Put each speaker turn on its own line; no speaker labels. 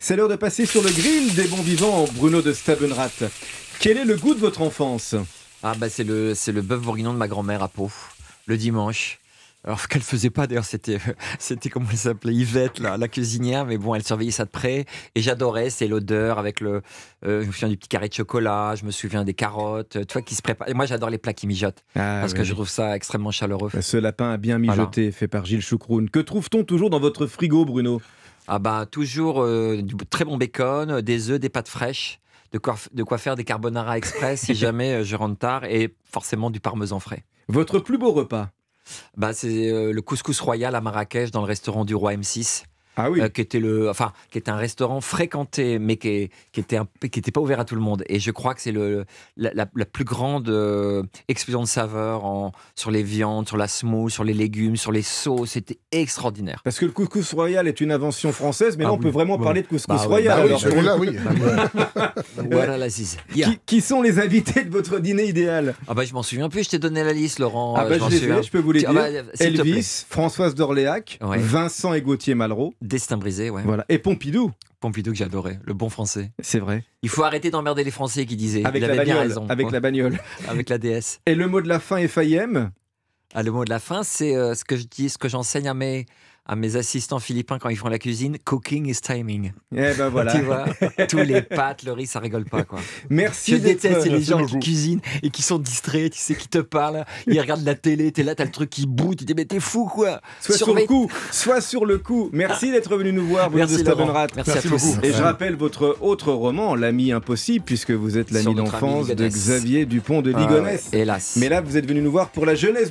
C'est l'heure de passer sur le grill des bons vivants, Bruno de Stabenrath. Quel est le goût de votre enfance Ah bah c'est le c'est le bœuf bourguignon de ma grand-mère à peau, le dimanche. Alors qu'elle faisait pas d'ailleurs, c'était euh, c'était comment elle s'appelait Yvette la, cuisinière, mais bon, elle surveillait ça de près et j'adorais, c'est l'odeur avec le euh, je me souviens du petit carré de chocolat, je me souviens des carottes, euh, tu vois qui se prépare. Et moi j'adore les plats qui mijotent ah parce que je trouve ça extrêmement chaleureux. Bah, ce lapin a bien mijoté fait par Gilles Choucroune. Que trouve-t-on toujours dans votre frigo Bruno ah bah toujours euh, du très bon bacon, euh, des œufs, des pâtes fraîches, de quoi, faire des carbonara express si jamais euh, je rentre tard et forcément du parmesan frais. Votre plus beau repas bah, C'est le couscous royal à Marrakech dans le restaurant du roi M6 ah oui. Euh, qui était le, enfin, qui était un restaurant fréquenté, mais qui, qui était qui était pas ouvert à tout le monde. Et je crois que c'est le la, plus grande euh, explosion de saveurs en, sur les viandes, sur la smou, sur les légumes, sur les sauces. C'était extraordinaire.
Parce que le couscous royal est une invention française, mais là ah on peut vraiment bah parler de
couscous bah royal. Bah là, voilà la
qui, sont les invités
de votre dîner idéal Ah bah je m'en souviens plus. Je t'ai donné la liste, Laurent. Ah euh, je, peux vous les dire. Elvis,
Françoise d'Orléac, Vincent et Gauthier Malraux. Destin brisé, ouais. Voilà. Et Pompidou.
Pompidou que j'adorais, le bon français. C'est vrai. Il faut arrêter d'emmerder les Français qui disaient. Avec la bagnole. avec la bagnole. avec la déesse. Et le mot de la fin, FIM ah, Le mot de la fin, c'est euh, ce que je dis, ce que j'enseigne à mes, à mes assistants philippins quand ils font la cuisine, cooking is timing. Eh ben voilà. tu vois, tous les pâtes, le riz, ça rigole pas quoi. Merci. Je déteste les gens qui cuisinent et qui sont distraits, tu sais, qui te parlent, ils regardent la télé, t'es là, t'as le truc qui bout, tu dis mais t'es
fou quoi. Soit sur, le coup, soit sur le coup. Merci d'être venu nous voir, vous Merci, de Merci, à tous. Et je rappelle votre autre roman, L'ami impossible, puisque vous êtes l'ami d'enfance de Xavier Dupont de ah, Ligonnès. hélas. Mais là, vous êtes venu nous voir pour la jeunesse du